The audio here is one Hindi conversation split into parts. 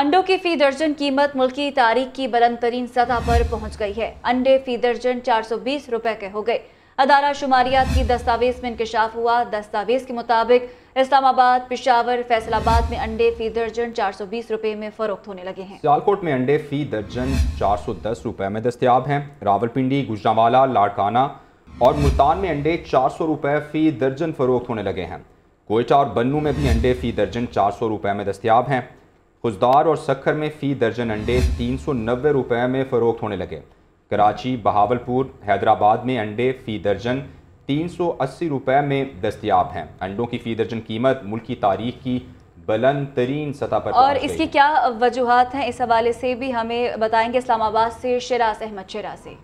अंडों की फी दर्जन कीमत मुल्की तारीख की बलंद तरीन सतह पर पहुंच गई है अंडे फी दर्जन 420 रुपए के हो गए अदारा शुमारियात की दस्तावेज में इंकशाफ हुआ दस्तावेज के मुताबिक इस्लामाबाद पिशावर फैसलाबाद में अंडे फी दर्जन 420 रुपए में फरोख्त होने लगे हैं सियालकोट में अंडे फी दर्जन 410 रुपए में दस्तियाब हैं रावलपिंडी गुजरावाला लाड़काना और मुल्तान में अंडे सौ रुपए फी दर्जन फरोख्त होने लगे हैं कोयटा और बन्नू में भी अंडे फी दर्जन सौ रुपए में दस्तियाब हैं खुजदार और सखर में फ़ी दर्जन अंडे तीन सौ नब्बे रुपये में फ़रोख्त होने लगे कराची बहावलपुर हैदराबाद में अंडे फ़ी दर्जन तीन सौ अस्सी रुपये में दस्तियाब हैं अंडों की फ़ी दर्जन कीमत मुल्क की तारीख की बुलंद तरीन सतह पर और इसकी क्या वजूहत हैं इस हवाले से भी हमें बताएंगे इस्लामाबाद से शराज अहमद से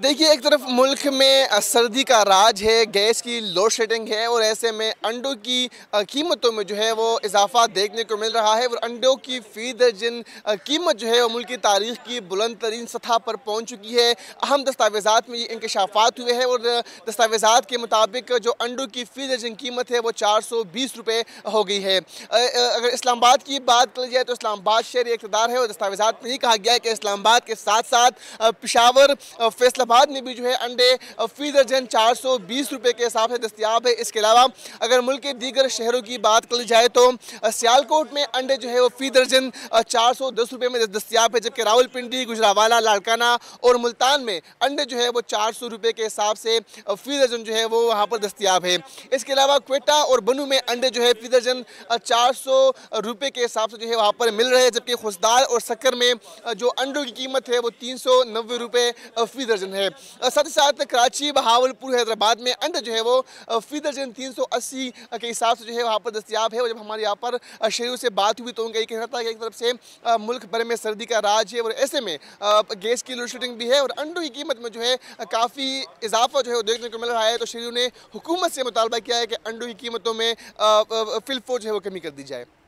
देखिए एक तरफ मुल्क में सर्दी का राज है गैस की लोड शेडिंग है और ऐसे में अंडों की कीमतों में जो है वो इजाफा देखने को मिल रहा है और अंडों की फी दर्जन कीमत जो है वो मुल्क की तारीख की बुलंद तरीन सतह पर पहुंच चुकी है अहम दस्तावेजात में ये इंकशाफात हुए हैं और दस्तावेजात के मुताबिक जो अंडों की फी दर्जन कीमत है वो चार सौ बीस रुपये हो गई है अगर इस्लामाबाद की बात की जाए तो इस्लामाबाद शहर इकतदार है और दस्तावेजा में ही कहा गया है कि इस्लामाबाद के साथ साथ पिशावर फैसला इस्लामाबाद में भी जो है अंडे फी दर्जन चार सौ बीस रुपये के हिसाब से दस्तियाब है इसके अलावा अगर मुल्क के दीगर शहरों की बात कर जाए तो सियालकोट में अंडे जो है वो फी दर्जन चार सौ दस रुपये में दस्तियाब है जबकि रावलपिंडी गुजरावाला लाड़काना और मुल्तान में अंडे जो है वो चार सौ रुपये के हिसाब से फी दर्जन जो है वो वहाँ पर दस्तियाब है इसके अलावा क्वेटा और बनू में अंडे जो है फी दर्जन चार सौ रुपये के हिसाब से जो है वहाँ पर मिल रहे हैं जबकि खुशदार और शक्कर में जो अंडों की कीमत है वो तीन सौ नब्बे रुपये फी दर्जन जन है साथ ही साथ कराची बहावलपुर हैदराबाद में अंडा जो है वो फी दर्जन तीन सौ अस्सी के हिसाब से जो है वहाँ पर दस्तियाब है और जब हमारे यहाँ पर शहरों से बात हुई तो उनका ये कहना था कि एक तरफ से मुल्क भर में सर्दी का राज है और ऐसे में गैस की लोड शेडिंग भी है और अंडों की कीमत में जो है काफ़ी इजाफा जो है वो देखने को मिल रहा है तो शहरों ने हुकूमत से मुतालबा किया है कि अंडों की कीमतों में फिलफो जो है वो कमी कर दी जाए